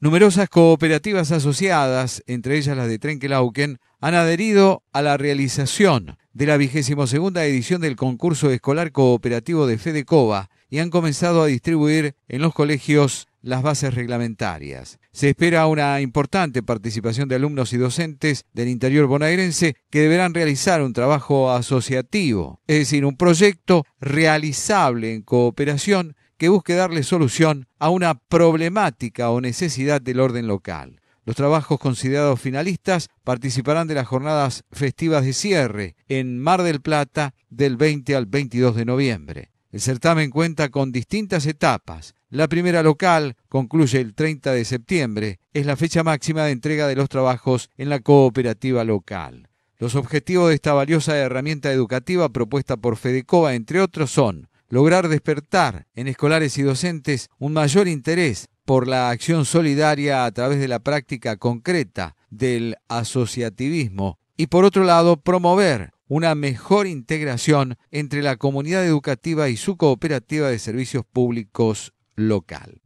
Numerosas cooperativas asociadas, entre ellas las de Trenkelauken, han adherido a la realización de la vigésimo segunda edición del concurso escolar cooperativo de Fedecova y han comenzado a distribuir en los colegios las bases reglamentarias. Se espera una importante participación de alumnos y docentes del interior bonaerense que deberán realizar un trabajo asociativo, es decir, un proyecto realizable en cooperación que busque darle solución a una problemática o necesidad del orden local. Los trabajos considerados finalistas participarán de las jornadas festivas de cierre en Mar del Plata del 20 al 22 de noviembre. El certamen cuenta con distintas etapas. La primera local concluye el 30 de septiembre. Es la fecha máxima de entrega de los trabajos en la cooperativa local. Los objetivos de esta valiosa herramienta educativa propuesta por Fedecova, entre otros, son lograr despertar en escolares y docentes un mayor interés por la acción solidaria a través de la práctica concreta del asociativismo y por otro lado promover una mejor integración entre la comunidad educativa y su cooperativa de servicios públicos local.